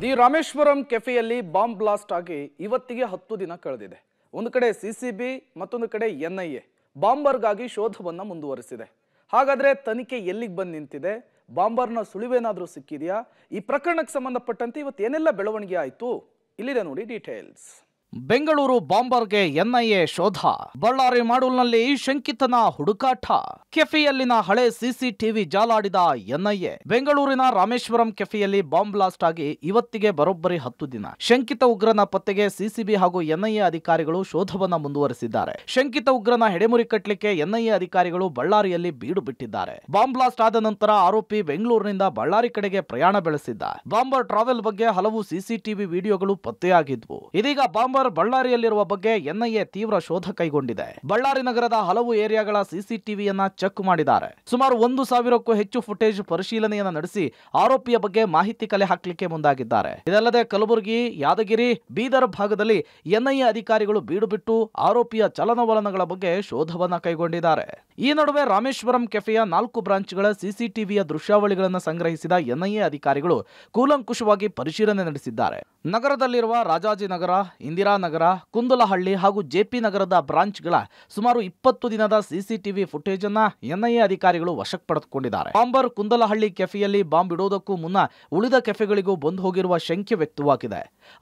the Rameshwaram ಕೆಫೆಯಲ್ಲಿ bomb blast ಆಗಿ ಇವತ್ತಿಗೆ ಹತ್ತು ದಿನ ಕಳೆದಿದೆ ಒಂದು ಕಡೆ ಸಿ ಸಿ ಬಿ ಮತ್ತೊಂದು ಕಡೆ ಎನ್ ಐ ಎ ಬಾಂಬರ್ಗಾಗಿ ಶೋಧವನ್ನು ಮುಂದುವರಿಸಿದೆ ಹಾಗಾದರೆ ತನಿಖೆ ಎಲ್ಲಿಗೆ ಬಂದು ನಿಂತಿದೆ ಬಾಂಬರ್ನ ಸುಳಿವೇನಾದರೂ ಸಿಕ್ಕಿದೆಯಾ ಈ ಪ್ರಕರಣಕ್ಕೆ ಸಂಬಂಧಪಟ್ಟಂತೆ ಇವತ್ತು ಏನೆಲ್ಲ ಬೆಳವಣಿಗೆ ಆಯಿತು ಇಲ್ಲಿದೆ ನೋಡಿ ಡೀಟೇಲ್ಸ್ ಬೆಂಗಳೂರು ಬಾಂಬರ್ಗೆ ಎನ್ಐಎ ಶೋಧ ಬಳ್ಳಾರಿ ಮಾಡೂಲ್ನಲ್ಲಿ ಶಂಕಿತನ ಹುಡುಕಾಟ ಕೆಫೆಯಲ್ಲಿನ ಹಳೆ ಸಿಸಿ ಟಿವಿ ಜಾಲಾಡಿದ ಎನ್ಐಎ ಬೆಂಗಳೂರಿನ ರಾಮೇಶ್ವರಂ ಕೆಫೆಯಲ್ಲಿ ಬಾಂಬ್ ಬ್ಲಾಸ್ಟ್ ಆಗಿ ಇವತ್ತಿಗೆ ಬರೋಬ್ಬರಿ ಹತ್ತು ದಿನ ಶಂಕಿತ ಉಗ್ರನ ಪತ್ತೆಗೆ ಸಿಸಿಬಿ ಹಾಗೂ ಎನ್ಐಎ ಅಧಿಕಾರಿಗಳು ಶೋಧವನ್ನ ಮುಂದುವರೆಸಿದ್ದಾರೆ ಶಂಕಿತ ಉಗ್ರನ ಹೆಡೆಮುರಿ ಕಟ್ಟಲಿಕ್ಕೆ ಎನ್ಐಎ ಅಧಿಕಾರಿಗಳು ಬಳ್ಳಾರಿಯಲ್ಲಿ ಬೀಡು ಬಿಟ್ಟಿದ್ದಾರೆ ಬಾಂಬ್ ಬ್ಲಾಸ್ಟ್ ಆದ ನಂತರ ಆರೋಪಿ ಬೆಂಗಳೂರಿನಿಂದ ಬಳ್ಳಾರಿ ಕಡೆಗೆ ಪ್ರಯಾಣ ಬೆಳೆಸಿದ್ದ ಬಾಂಬರ್ ಟ್ರಾವೆಲ್ ಬಗ್ಗೆ ಹಲವು ಸಿಸಿಟಿವಿ ವಿಡಿಯೋಗಳು ಪತ್ತೆಯಾಗಿದ್ವು ಇದೀಗ ಬಾಂಬ್ ಬಳ್ಳಾರಿಯಲ್ಲಿರುವ ಬಗ್ಗೆ ಎನ್ಐಎ ತೀವ್ರ ಶೋಧ ಕೈಗೊಂಡಿದೆ ಬಳ್ಳಾರಿ ನಗರದ ಹಲವು ಏರಿಯಾಗಳ ಸಿಸಿಟಿವಿಯನ್ನ ಚೆಕ್ ಮಾಡಿದ್ದಾರೆ ಸುಮಾರು ಒಂದು ಸಾವಿರಕ್ಕೂ ಹೆಚ್ಚು ಫುಟೇಜ್ ಪರಿಶೀಲನೆಯನ್ನ ನಡೆಸಿ ಆರೋಪಿಯ ಬಗ್ಗೆ ಮಾಹಿತಿ ಕಲೆ ಹಾಕಲಿಕ್ಕೆ ಮುಂದಾಗಿದ್ದಾರೆ ಇದಲ್ಲದೆ ಕಲಬುರಗಿ ಯಾದಗಿರಿ ಬೀದರ್ ಭಾಗದಲ್ಲಿ ಎನ್ಐಎ ಅಧಿಕಾರಿಗಳು ಬೀಡುಬಿಟ್ಟು ಆರೋಪಿಯ ಚಲನವಲನಗಳ ಬಗ್ಗೆ ಶೋಧವನ್ನ ಕೈಗೊಂಡಿದ್ದಾರೆ ಈ ನಡುವೆ ರಾಮೇಶ್ವರಂ ಕೆಫೆಯ ನಾಲ್ಕು ಬ್ರಾಂಚ್ಗಳ ಸಿಸಿಟಿವಿಯ ದೃಶ್ಯಾವಳಿಗಳನ್ನು ಸಂಗ್ರಹಿಸಿದ ಎನ್ಐಎ ಅಧಿಕಾರಿಗಳು ಕೂಲಂಕುಷವಾಗಿ ಪರಿಶೀಲನೆ ನಡೆಸಿದ್ದಾರೆ ನಗರದಲ್ಲಿರುವ ರಾಜಾಜಿನಗರ ಇಂದಿರಾ ಇಂದಿರಾನಗರ ಕುಂದಲಹಳ್ಳಿ ಹಾಗೂ ಜೆಪಿ ನಗರದ ಬ್ರಾಂಚ್ಗಳ ಸುಮಾರು ಇಪ್ಪತ್ತು ದಿನದ ಸಿಸಿಟಿವಿ ಫುಟೇಜ್ ಅನ್ನ ಎನ್ಐಎ ಅಧಿಕಾರಿಗಳು ವಶಕ್ಕೆ ಪಡೆದುಕೊಂಡಿದ್ದಾರೆ ಬಾಂಬರ್ ಕುಂದಲಹಳ್ಳಿ ಕೆಫೆಯಲ್ಲಿ ಬಾಂಬ್ ಇಡುವುದಕ್ಕೂ ಮುನ್ನ ಉಳಿದ ಕೆಫೆಗಳಿಗೂ ಬಂದು ಹೋಗಿರುವ ಶಂಕೆ ವ್ಯಕ್ತವಾಗಿದೆ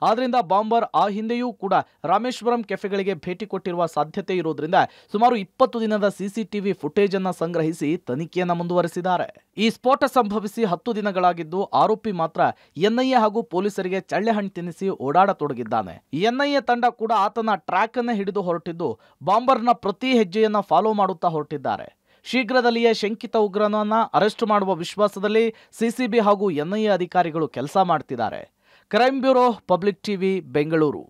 ಆದ್ರಿಂದ ಬಾಂಬರ್ ಆ ಹಿಂದೆಯೂ ಕೂಡ ರಾಮೇಶ್ವರಂ ಕೆಫೆಗಳಿಗೆ ಭೇಟಿ ಕೊಟ್ಟಿರುವ ಸಾಧ್ಯತೆ ಇರುವುದರಿಂದ ಸುಮಾರು ಇಪ್ಪತ್ತು ದಿನದ ಸಿಸಿಟಿವಿ ಫುಟೇಜ್ ಅನ್ನ ಸಂಗ್ರಹಿಸಿ ತನಿಖೆಯನ್ನ ಮುಂದುವರೆಸಿದ್ದಾರೆ ಈ ಸ್ಫೋಟ ಸಂಭವಿಸಿ ಹತ್ತು ದಿನಗಳಾಗಿದ್ದು ಆರೋಪಿ ಮಾತ್ರ ಎನ್ಐಎ ಹಾಗೂ ಪೊಲೀಸರಿಗೆ ಚಳ್ಳೆಹಣ್ಣು ತಿನ್ನಿಸಿ ಓಡಾಡತೊಡಗಿದ್ದಾನೆ ಎನ್ಐಎ ತಂಡ ಕೂಡ ಆತನ ಟ್ರ್ಯಾಕ್ ಅನ್ನು ಹಿಡಿದು ಹೊರಟಿದ್ದು ಬಾಂಬರ್ನ ಪ್ರತಿ ಹೆಜ್ಜೆಯನ್ನು ಫಾಲೋ ಮಾಡುತ್ತಾ ಹೊರಟಿದ್ದಾರೆ ಶೀಘ್ರದಲ್ಲಿಯೇ ಶಂಕಿತ ಉಗ್ರನನ್ನ ಅರೆಸ್ಟ್ ಮಾಡುವ ವಿಶ್ವಾಸದಲ್ಲಿ ಸಿಸಿಬಿ ಹಾಗೂ ಎನ್ಐಎ ಅಧಿಕಾರಿಗಳು ಕೆಲಸ ಮಾಡುತ್ತಿದ್ದಾರೆ crime bureau public TV Bengaluru